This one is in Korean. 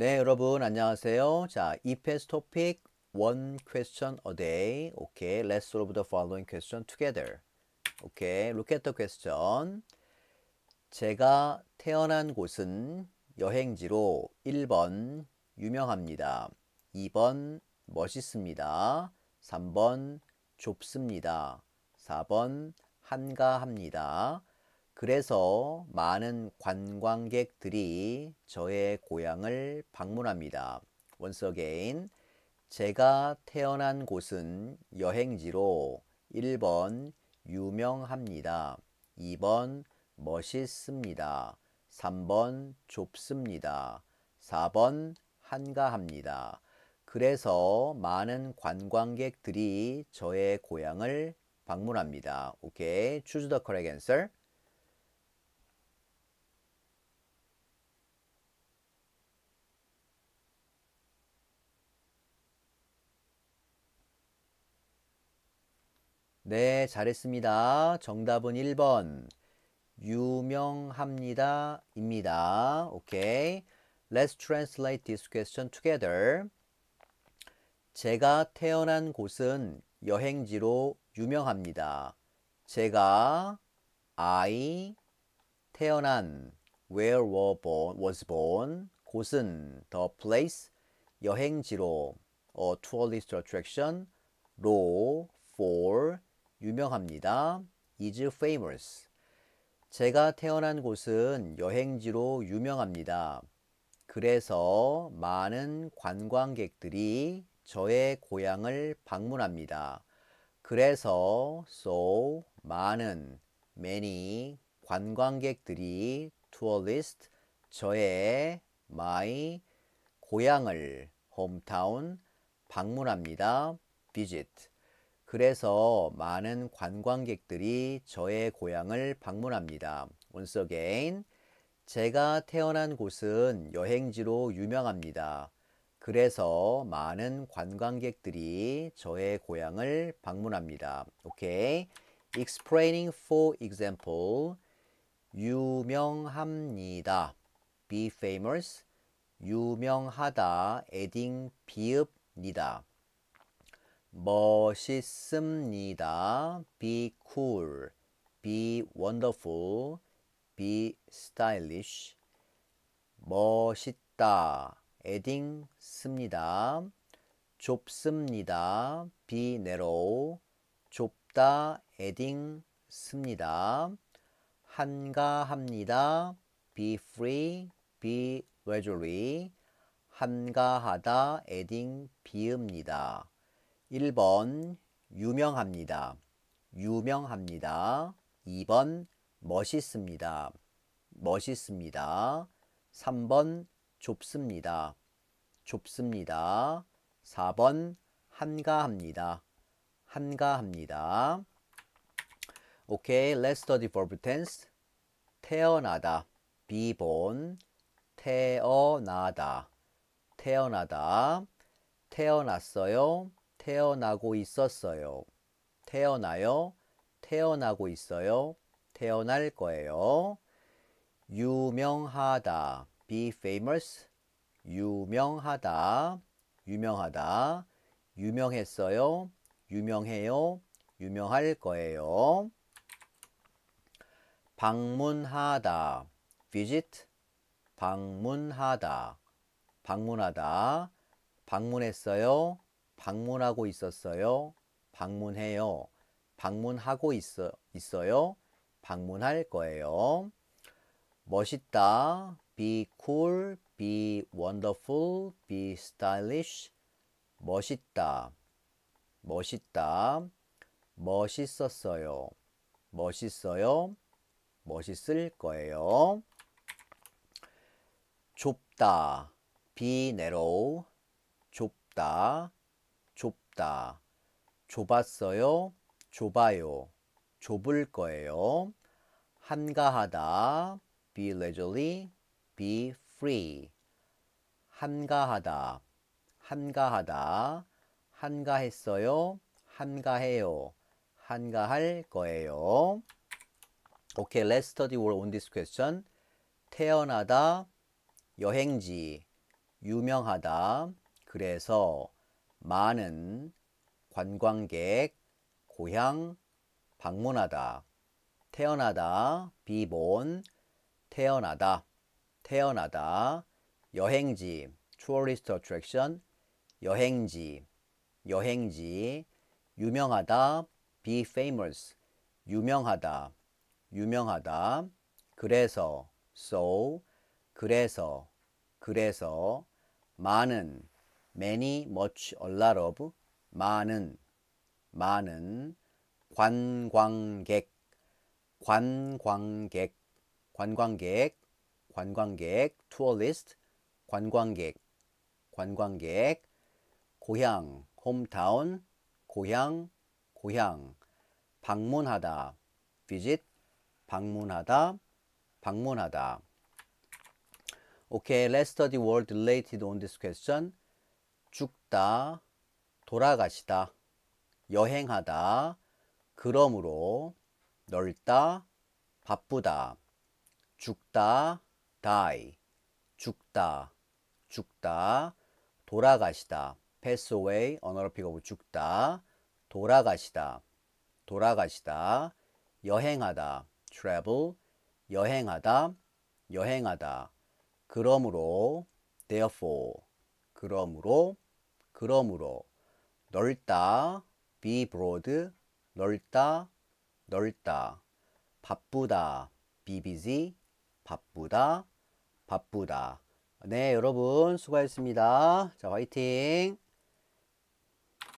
네, 여러분 안녕하세요. 자, EPS 토픽 one question a day. Okay, let's solve the following question together. Okay, look at the question. 제가 태어난 곳은 여행지로 1번 유명합니다. 2번 멋있습니다. 3번 좁습니다. 4번 한가합니다. 그래서 많은 관광객들이 저의 고향을 방문합니다. Once again, 제가 태어난 곳은 여행지로 1번 유명합니다. 2번 멋있습니다. 3번 좁습니다. 4번 한가합니다. 그래서 많은 관광객들이 저의 고향을 방문합니다. 오케이. Okay. Choose the correct answer. 네, 잘했습니다. 정답은 1번. 유명합니다. 입니다. 오케이. Let's translate this question together. 제가 태어난 곳은 여행지로 유명합니다. 제가 I 태어난 where were born, was born 곳은 the place 여행지로 a tourist attraction로 for 유명합니다. is famous. 제가 태어난 곳은 여행지로 유명합니다. 그래서 많은 관광객들이 저의 고향을 방문합니다. 그래서 so 많은 many 관광객들이 tourist 저의 my 고향을 hometown 방문합니다. visit 그래서 많은 관광객들이 저의 고향을 방문합니다. Once again, 제가 태어난 곳은 여행지로 유명합니다. 그래서 많은 관광객들이 저의 고향을 방문합니다. Okay. explaining for example 유명합니다. be famous 유명하다 adding 비읍니다. 멋있습니다. be cool, be wonderful, be stylish. 멋있다. adding 씁니다. 좁습니다. be narrow. 좁다. adding 씁니다. 한가합니다. be free, be leisurely. 한가하다. adding 비읍니다. 1번 유명합니다. 유명합니다. 2번 멋있습니다. 멋있습니다. 3번 좁습니다. 좁습니다. 4번 한가합니다. 한가합니다. okay, let's study verb tense. 태어나다, be born, 태어나다, 태어나다, 태어났어요, 태어나고 있었어요. 태어나요. 태어나고 있어요. 태어날 거예요. 유명하다. be famous. 유명하다. 유명하다. 유명했어요. 유명해요. 유명할 거예요. 방문하다. visit. 방문하다. 방문하다. 방문했어요. 방문하고 있었어요. 방문해요. 방문하고 있어, 있어요. 방문할 거예요. 멋있다. be cool, be wonderful, be stylish. 멋있다. 멋있다. 멋있었어요. 멋있어요. 멋있을 거예요. 좁다. be narrow. 좁다. 좁다. 좁았어요. 좁아요. 좁을 거예요. 한가하다. be leisurely, be free. 한가하다. 한가하다. 한가했어요. 한가해요. 한가할 거예요. Okay, let's study on this question. 태어나다, 여행지, 유명하다, 그래서 많은 관광객, 고향, 방문하다, 태어나다, 비본, 태어나다, 태어나다, 여행지, tourist attraction, 여행지, 여행지, 유명하다, be famous, 유명하다, 유명하다, 그래서, so, 그래서, 그래서, 많은, many, much, a lot of 많은 많은 관광객 관광객 관광객 관광객 tourist 관광객 관광객 고향 hometown 고향 고향 방문하다 visit 방문하다 방문하다 Okay, let's study word related on this question. 죽다, 돌아가시다, 여행하다, 그러므로, 넓다, 바쁘다, 죽다, die, 죽다, 죽다, 돌아가시다, pass away, 언어로 픽업 죽다, 돌아가시다, 돌아가시다, 여행하다, travel, 여행하다, 여행하다. 그러므로, therefore, 그러므로 그러므로 넓다 be broad 넓다 넓다 바쁘다 be busy 바쁘다 바쁘다 네 여러분 수고하셨습니다 자 화이팅